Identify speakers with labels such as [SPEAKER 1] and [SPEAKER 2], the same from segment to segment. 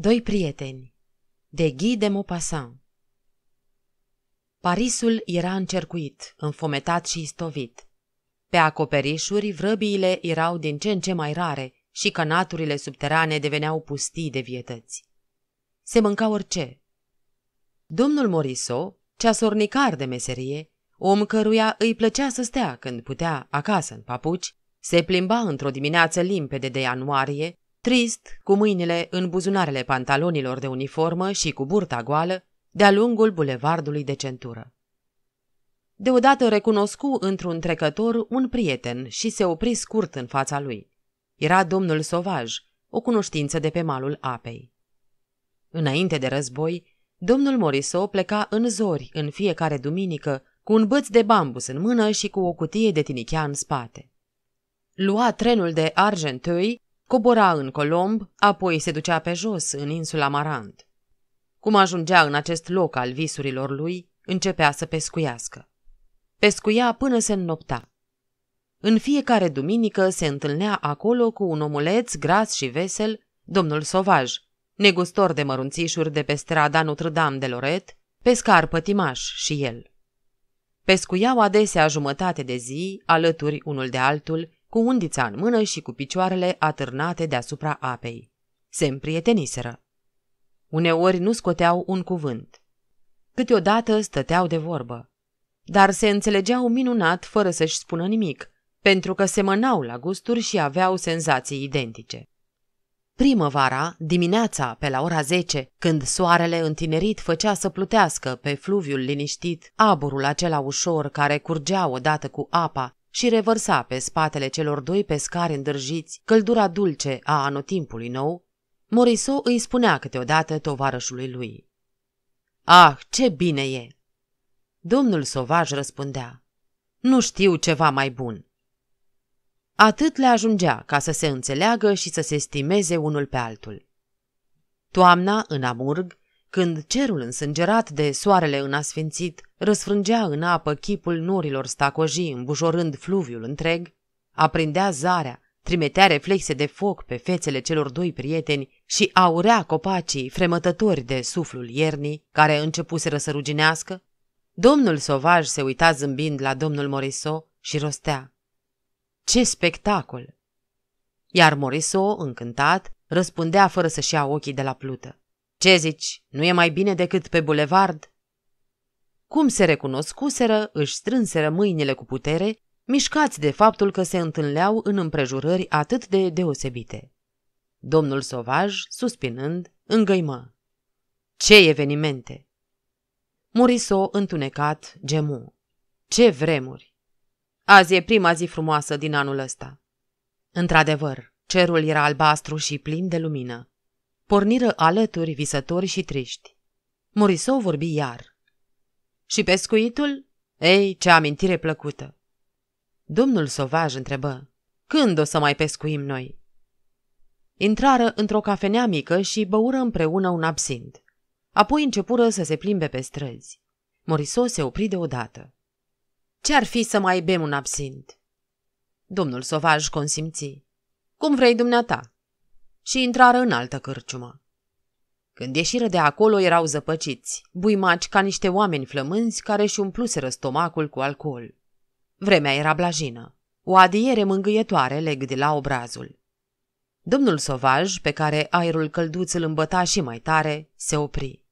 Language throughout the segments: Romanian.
[SPEAKER 1] Doi prieteni de Guy de Maupassant Parisul era încercuit, înfometat și istovit. Pe acoperișuri vrăbiile erau din ce în ce mai rare și canaturile subterane deveneau pustii de vietăți. Se mânca orice. Domnul Moriso, ceasornicar de meserie, om căruia îi plăcea să stea când putea acasă în papuci, se plimba într-o dimineață limpede de ianuarie Trist, cu mâinile în buzunarele pantalonilor de uniformă și cu burta goală, de-a lungul bulevardului de centură. Deodată recunoscu într-un trecător un prieten și se opri scurt în fața lui. Era domnul Sovaj, o cunoștință de pe malul apei. Înainte de război, domnul Moriso pleca în zori în fiecare duminică cu un băț de bambus în mână și cu o cutie de tinichea în spate. Lua trenul de Argentui Cobora în Colomb, apoi se ducea pe jos, în insula Marant. Cum ajungea în acest loc al visurilor lui, începea să pescuiască. Pescuia până se înnopta. În fiecare duminică se întâlnea acolo cu un omuleț gras și vesel, domnul Sovaj, negustor de mărunțișuri de pe strada Notre-Dame de Loret, pescar pătimaș și el. Pescuiau adesea jumătate de zi, alături unul de altul, cu undița în mână și cu picioarele atârnate deasupra apei. Se împrieteniseră. Uneori nu scoteau un cuvânt. Câteodată stăteau de vorbă. Dar se înțelegeau minunat fără să-și spună nimic, pentru că semănau la gusturi și aveau senzații identice. Primăvara, dimineața, pe la ora 10, când soarele întinerit făcea să plutească pe fluviul liniștit aburul acela ușor care curgea odată cu apa și revărsa pe spatele celor doi pescari îndrăjiți căldura dulce a anotimpului nou, Moriso îi spunea câteodată tovarășului lui. Ah, ce bine e! Domnul Sovaj răspundea. Nu știu ceva mai bun. Atât le ajungea ca să se înțeleagă și să se stimeze unul pe altul. Toamna, în Amurg, când cerul însângerat de soarele înasfințit răsfrângea în apă chipul norilor stacojii îmbujorând fluviul întreg, aprindea zarea, trimitea reflexe de foc pe fețele celor doi prieteni și aurea copacii fremătători de suflul iernii, care începuse să ruginească, domnul Sovaj se uita zâmbind la domnul Moriso și rostea. Ce spectacol! Iar Moriso, încântat, răspundea fără să-și ia ochii de la plută. Ce zici, nu e mai bine decât pe bulevard?" Cum se recunoscuseră, își strânseră mâinile cu putere, mișcați de faptul că se întâlneau în împrejurări atât de deosebite. Domnul Sovaj, suspinând, îngăimă. Ce evenimente! Muriso, întunecat, gemu. Ce vremuri! Azi e prima zi frumoasă din anul ăsta. Într-adevăr, cerul era albastru și plin de lumină porniră alături visători și triști. Morisou vorbi iar. Și pescuitul? Ei, ce amintire plăcută! Domnul Sovaj întrebă, când o să mai pescuim noi? Intrară într-o cafenea mică și băură împreună un absint. Apoi începură să se plimbe pe străzi. Moriso se opri deodată. Ce-ar fi să mai bem un absint? Domnul Sovaj consimți. Cum vrei dumneata? și intrară în altă cârciumă. Când ieșiră de acolo, erau zăpăciți, buimaci ca niște oameni flămânzi care își umpluseră stomacul cu alcool. Vremea era blajină, o adiere mângâietoare la obrazul. Domnul Sovaj, pe care aerul călduț îl îmbăta și mai tare, se opri.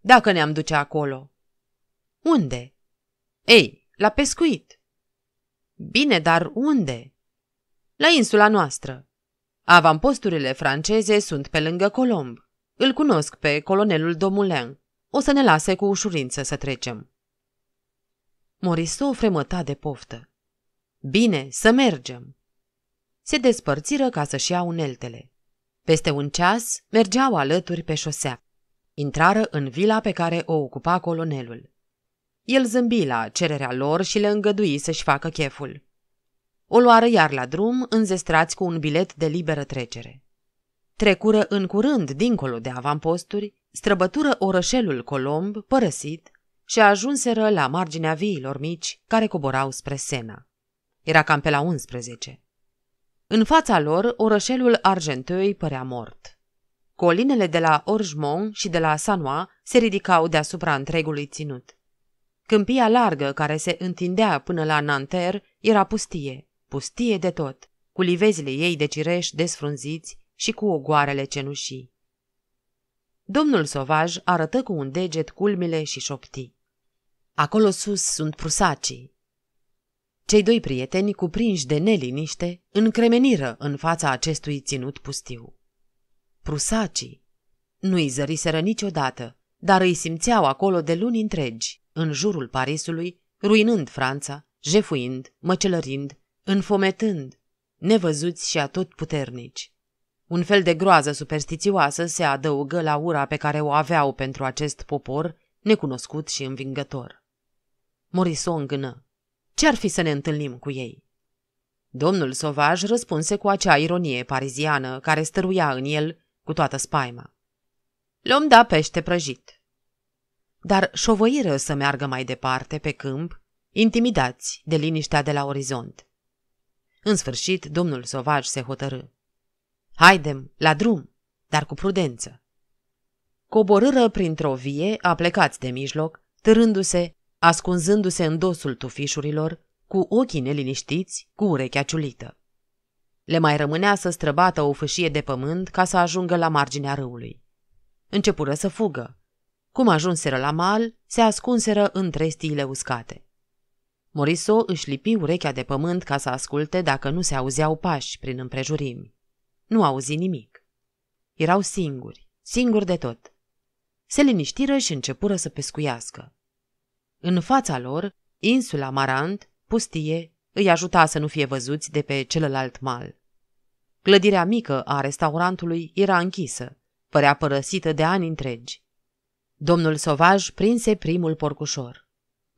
[SPEAKER 1] Dacă ne-am duce acolo? Unde? Ei, la pescuit. Bine, dar unde? La insula noastră. Avamposturile franceze sunt pe lângă Colomb. Îl cunosc pe colonelul Domulen. O să ne lase cu ușurință să trecem. Morisot fremăta de poftă. Bine, să mergem! Se despărțiră ca să-și ia uneltele. Peste un ceas mergeau alături pe șosea. Intrară în vila pe care o ocupa colonelul. El zâmbi la cererea lor și le îngădui să-și facă cheful. O luară iar la drum, înzestrați cu un bilet de liberă trecere. Trecură în curând dincolo de avamposturi, străbătură orășelul Colomb, părăsit, și ajunseră la marginea viilor mici care coborau spre Sena. Era cam pe la 11. În fața lor, orășelul Argenteuil părea mort. Colinele de la Orjmon și de la Sanoa se ridicau deasupra întregului ținut. Câmpia largă care se întindea până la Nanterre era pustie pustie de tot, cu livezile ei de cireș desfrunziți și cu ogoarele cenușii. Domnul Sovaj arătă cu un deget culmile și șopti. Acolo sus sunt prusacii. Cei doi prieteni, cuprinși de neliniște, încremeniră în fața acestui ținut pustiu. Prusacii nu-i zăriseră niciodată, dar îi simțeau acolo de luni întregi, în jurul Parisului, ruinând Franța, jefuind, măcelărind, înfometând, nevăzuți și atot puternici. Un fel de groază superstițioasă se adăugă la ura pe care o aveau pentru acest popor, necunoscut și învingător. Morison gână. Ce-ar fi să ne întâlnim cu ei? Domnul Sovaj răspunse cu acea ironie pariziană care stăruia în el cu toată spaima. L-om da pește prăjit. Dar șovăiră să meargă mai departe pe câmp, intimidați de liniștea de la orizont. În sfârșit, domnul Sovaj se hotărâ. Haidem, la drum, dar cu prudență. Coborâră printr-o vie, aplecați de mijloc, târându-se, ascunzându-se în dosul tufișurilor, cu ochii neliniștiți, cu urechea ciulită. Le mai rămânea să străbată o fâșie de pământ ca să ajungă la marginea râului. Începură să fugă. Cum ajunseră la mal, se ascunseră între stiile uscate. Moriso își lipi urechea de pământ ca să asculte dacă nu se auzeau pași prin împrejurimi. Nu auzi nimic. Erau singuri, singuri de tot. Se liniștiră și începură să pescuiască. În fața lor, insula Marant, pustie, îi ajuta să nu fie văzuți de pe celălalt mal. Clădirea mică a restaurantului era închisă, părea părăsită de ani întregi. Domnul Sovaj prinse primul porcușor.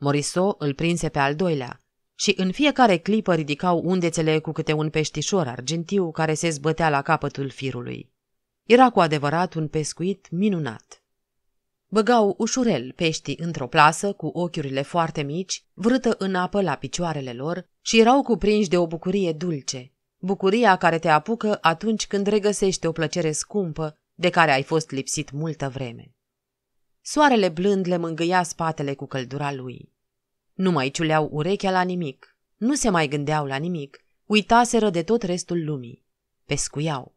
[SPEAKER 1] Moriso, îl prinse pe al doilea și în fiecare clipă ridicau undețele cu câte un peștișor argintiu care se zbătea la capătul firului. Era cu adevărat un pescuit minunat. Băgau ușurel peștii într-o plasă cu ochiurile foarte mici, vrâtă în apă la picioarele lor și erau cuprinși de o bucurie dulce, bucuria care te apucă atunci când regăsești o plăcere scumpă de care ai fost lipsit multă vreme. Soarele blând le mângâia spatele cu căldura lui. Nu mai ciuleau urechea la nimic, nu se mai gândeau la nimic, uitaseră de tot restul lumii. Pescuiau.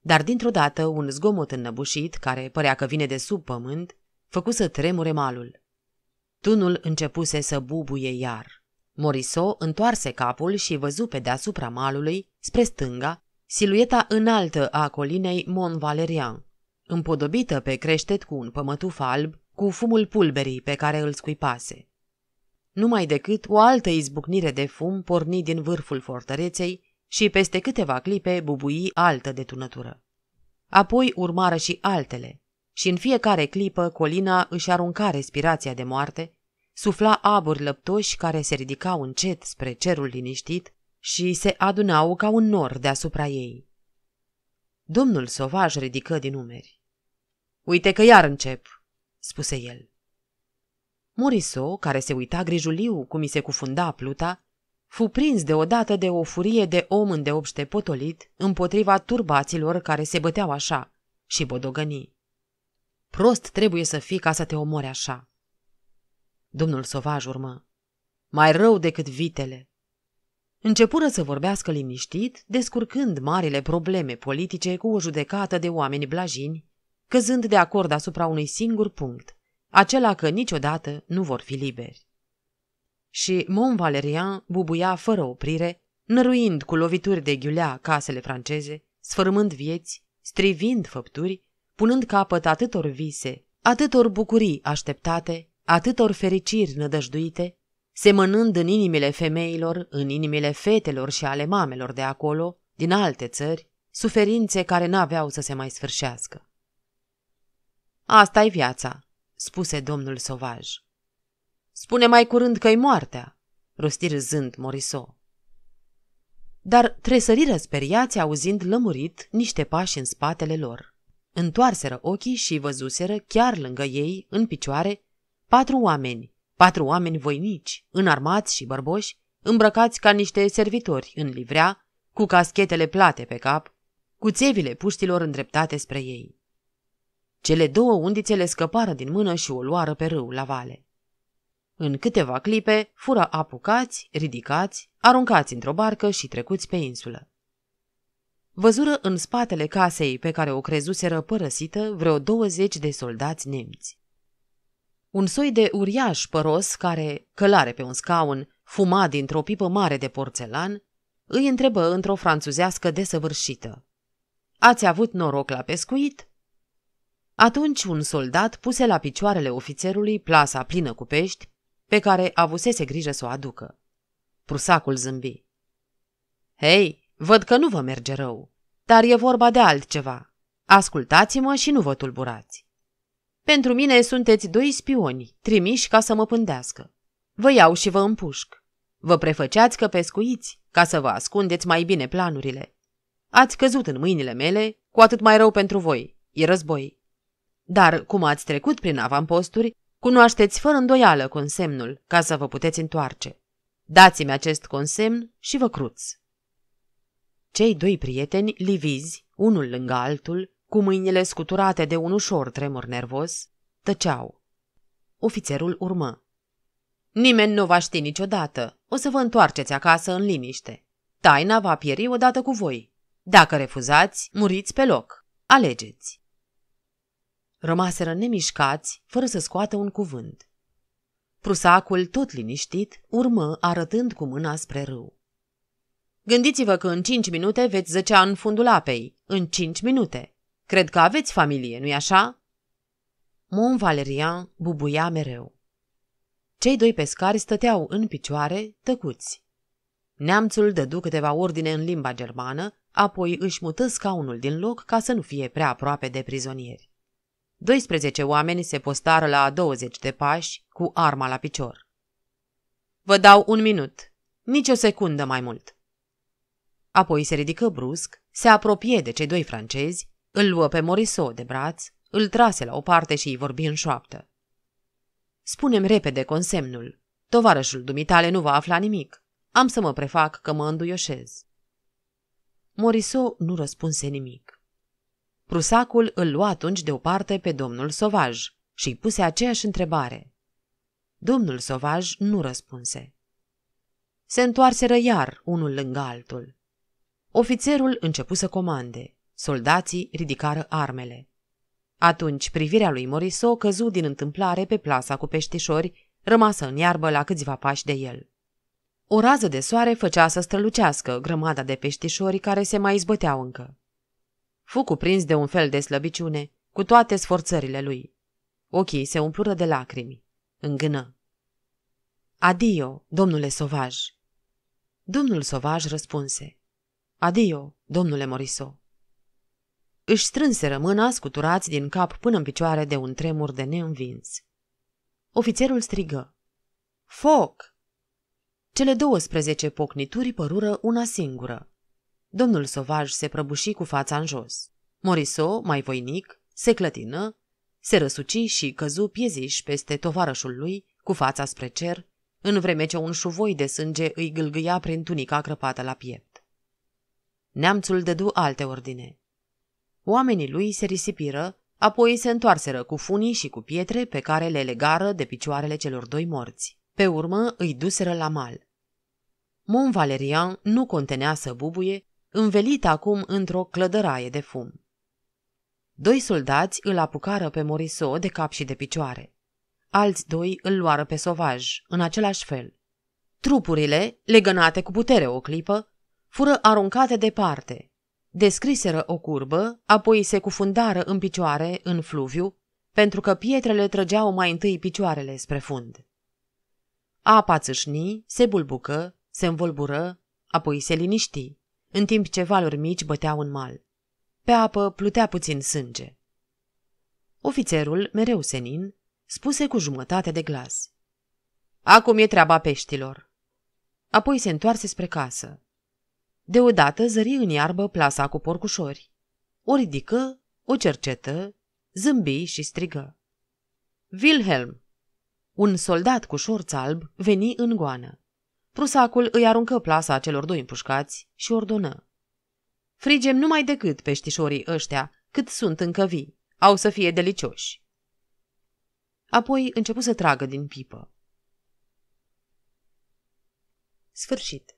[SPEAKER 1] Dar dintr-o dată un zgomot înnăbușit, care părea că vine de sub pământ, făcu să tremure malul. Tunul începuse să bubuie iar. Moriso întoarse capul și văzu pe deasupra malului, spre stânga, silueta înaltă a colinei Mont Valerian, împodobită pe creștet cu un pămătuf alb, cu fumul pulberii pe care îl scuipase. Numai decât o altă izbucnire de fum porni din vârful fortăreței și peste câteva clipe bubui altă detunătură. Apoi urmară și altele, și în fiecare clipă colina își arunca respirația de moarte, sufla aburi lăptoși care se ridicau încet spre cerul liniștit și se adunau ca un nor deasupra ei. Domnul Sovaj ridică din umeri. Uite că iar încep, spuse el. Muriso, care se uita grijuliu cum i se cufunda pluta, fu prins deodată de o furie de om îndeopște potolit împotriva turbaților care se băteau așa și bodogăni. Prost trebuie să fii ca să te omori așa. Domnul Sovaj urmă. Mai rău decât vitele. Începură să vorbească liniștit, descurcând marile probleme politice cu o judecată de oameni blajini căzând de acord asupra unui singur punct, acela că niciodată nu vor fi liberi. Și Mont Valerian bubuia fără oprire, năruind cu lovituri de ghiulea casele franceze, sfărâmând vieți, strivind făpturi, punând capăt atâtor vise, atâtor bucurii așteptate, atâtor fericiri nădăjduite, semănând în inimile femeilor, în inimile fetelor și ale mamelor de acolo, din alte țări, suferințe care n-aveau să se mai sfârșească asta e viața, spuse domnul Sovaj. Spune mai curând că-i moartea, rosti râzând Moriso. Dar tresăriră speriați auzind lămurit niște pași în spatele lor. Întoarseră ochii și văzuseră chiar lângă ei, în picioare, patru oameni, patru oameni voinici, înarmați și bărboși, îmbrăcați ca niște servitori în livrea, cu caschetele plate pe cap, cu țevile puștilor îndreptate spre ei. Cele două undițe le scăpară din mână și o luară pe râu la vale. În câteva clipe fură apucați, ridicați, aruncați într-o barcă și trecuți pe insulă. Văzură în spatele casei pe care o crezuseră părăsită vreo 20 de soldați nemți. Un soi de uriaș păros care, călare pe un scaun, fuma dintr-o pipă mare de porțelan, îi întrebă într-o franțuzească desăvârșită. Ați avut noroc la pescuit? Atunci un soldat puse la picioarele ofițerului plasa plină cu pești, pe care avusese grijă să o aducă. Prusacul zâmbi. Hei, văd că nu vă merge rău, dar e vorba de altceva. Ascultați-mă și nu vă tulburați. Pentru mine sunteți doi spioni, trimiși ca să mă pândească. Vă iau și vă împușc. Vă prefăceați că pescuiți, ca să vă ascundeți mai bine planurile. Ați căzut în mâinile mele, cu atât mai rău pentru voi. E război. Dar, cum ați trecut prin avamposturi, cunoașteți fără îndoială consemnul ca să vă puteți întoarce. Dați-mi acest consemn și vă cruți. Cei doi prieteni, livizi, unul lângă altul, cu mâinile scuturate de un ușor tremur nervos, tăceau. Ofițerul urmă. Nimeni nu va ști niciodată. O să vă întoarceți acasă în liniște. Taina va pieri odată cu voi. Dacă refuzați, muriți pe loc. Alegeți. Rămaseră nemișcați, fără să scoată un cuvânt. Prusacul, tot liniștit, urmă arătând cu mâna spre râu. Gândiți-vă că în cinci minute veți zăcea în fundul apei. În cinci minute. Cred că aveți familie, nu-i așa? Mon Valerian bubuia mereu. Cei doi pescari stăteau în picioare, tăcuți. Neamțul dădu câteva ordine în limba germană, apoi își mută scaunul din loc ca să nu fie prea aproape de prizonieri. 12 oameni se postară la 20 de pași cu arma la picior. Vă dau un minut, nici o secundă mai mult. Apoi se ridică brusc, se apropie de cei doi francezi, îl luă pe Morisot de braț, îl trase la o parte și îi vorbi în șoaptă. Spunem repede consemnul. Tovarășul dumitale nu va afla nimic. Am să mă prefac că mă înduioșez. Morisot nu răspunse nimic. Prusacul îl lua atunci deoparte pe domnul Sovaj și îi puse aceeași întrebare. Domnul Sovaj nu răspunse. Se întoarseră iar unul lângă altul. Ofițerul începu să comande. Soldații ridicară armele. Atunci privirea lui Moriso căzu din întâmplare pe plasa cu peștișori, rămasă în iarbă la câțiva pași de el. O rază de soare făcea să strălucească grămada de peștișori care se mai izbăteau încă. Fu cuprins de un fel de slăbiciune, cu toate sforțările lui. Ochii se umplură de lacrimi. Îngână. Adio, domnule Sovaj. Domnul Sovaj răspunse. Adio, domnule Moriso. Își strânse rămâna scuturați din cap până în picioare de un tremur de neînvins. Ofițerul strigă. Foc! Cele douăsprezece pocnituri părură una singură. Domnul Sovaj se prăbuși cu fața în jos. Moriso, mai voinic, se clătină, se răsuci și căzu pieziș peste tovarășul lui, cu fața spre cer, în vreme ce un șuvoi de sânge îi gâlgâia prin tunica crăpată la piept. Neamțul dădu alte ordine. Oamenii lui se risipiră, apoi se întoarseră cu funii și cu pietre pe care le legară de picioarele celor doi morți. Pe urmă îi duseră la mal. Mon Valerian nu contenea să bubuie învelit acum într-o clădăraie de fum. Doi soldați îl apucară pe moriso de cap și de picioare. Alți doi îl luară pe sovaj, în același fel. Trupurile, legănate cu putere o clipă, fură aruncate departe. Descriseră o curbă, apoi se cufundară în picioare, în fluviu, pentru că pietrele trăgeau mai întâi picioarele spre fund. Apa țâșni, se bulbucă, se învolbură, apoi se liniști în timp ce valuri mici băteau în mal. Pe apă plutea puțin sânge. Ofițerul, mereu senin, spuse cu jumătate de glas. Acum e treaba peștilor. Apoi se întoarse spre casă. Deodată zări în iarbă plasa cu porcușori. O ridică, o cercetă, zâmbi și strigă. Wilhelm! Un soldat cu șorț alb veni în goană. Prusacul îi aruncă plasa celor doi împușcați și ordonă. Frigem numai decât peștișorii ăștia, cât sunt încă vii. Au să fie delicioși. Apoi începu să tragă din pipă. Sfârșit.